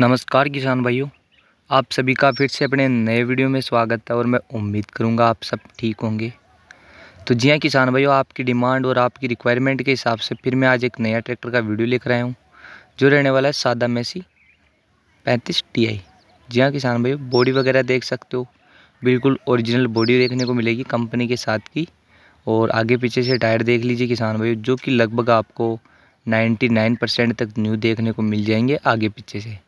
नमस्कार किसान भाइयों आप सभी का फिर से अपने नए वीडियो में स्वागत है और मैं उम्मीद करूंगा आप सब ठीक होंगे तो जी हाँ किसान भाइयों आपकी डिमांड और आपकी रिक्वायरमेंट के हिसाब से फिर मैं आज एक नया ट्रैक्टर का वीडियो लेकर आया हूँ जो रहने वाला है सादा मेसी पैंतीस टी आई जी हाँ किसान भाइयों बॉडी वगैरह देख सकते हो बिल्कुल ओरिजिनल बॉडी देखने को मिलेगी कंपनी के साथ की और आगे पीछे से टायर देख लीजिए किसान भाइयों जो कि लगभग आपको 99% तक न्यू देखने को मिल जाएंगे आगे पीछे से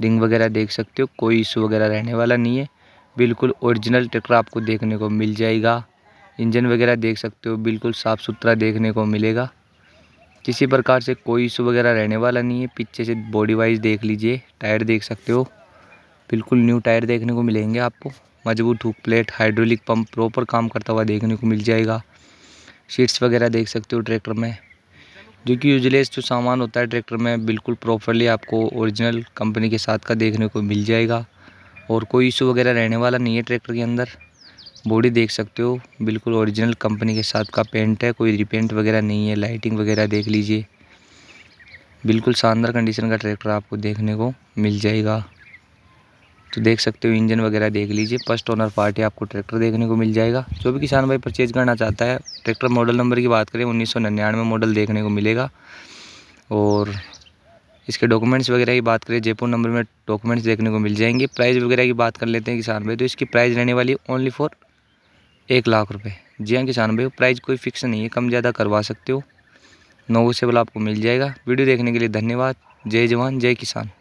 रिंग वगैरह देख सकते हो कोई इशू वगैरह रहने वाला नहीं है बिल्कुल ओरिजिनल ट्रैक्टर आपको देखने को मिल जाएगा इंजन वगैरह देख सकते हो बिल्कुल साफ़ सुथरा देखने को मिलेगा किसी प्रकार से कोई इशू वगैरह रहने वाला नहीं है पीछे से बॉडी वाइज देख लीजिए टायर देख सकते हो बिल्कुल न्यू टायर देखने को मिलेंगे आपको मजबूत hook plate hydraulic pump proper काम करता हुआ देखने को मिल जाएगा शीट्स वगैरह देख सकते हो ट्रैक्टर में जो कि यूजलेस जो सामान होता है ट्रैक्टर में बिल्कुल प्रॉपरली आपको ओरिजिनल कंपनी के साथ का देखने को मिल जाएगा और कोई इशू वगैरह रहने वाला नहीं है ट्रैक्टर के अंदर बॉडी देख सकते हो बिल्कुल ओरिजिनल कंपनी के साथ का पेंट है कोई रिपेंट वगैरह नहीं है लाइटिंग वगैरह देख लीजिए बिल्कुल शानदार कंडीशन का ट्रैक्टर आपको देखने को मिल जाएगा तो देख सकते हो इंजन वगैरह देख लीजिए फर्स्ट ओनर पार्ट है आपको ट्रैक्टर देखने को मिल जाएगा जो भी किसान भाई परचेज करना चाहता है ट्रैक्टर मॉडल नंबर की बात करें उन्नीस मॉडल देखने को मिलेगा और इसके डॉक्यूमेंट्स वगैरह की बात करें जयपुर नंबर में डॉक्यूमेंट्स देखने को मिल जाएंगे प्राइस वगैरह की बात कर लेते हैं किसान भाई तो इसकी प्राइस रहने वाली ओनली फॉर एक लाख रुपये जी हाँ किसान भाई प्राइस कोई फिक्स नहीं है कम ज़्यादा करवा सकते हो नोवोसेबल आपको मिल जाएगा वीडियो देखने के लिए धन्यवाद जय जवान जय किसान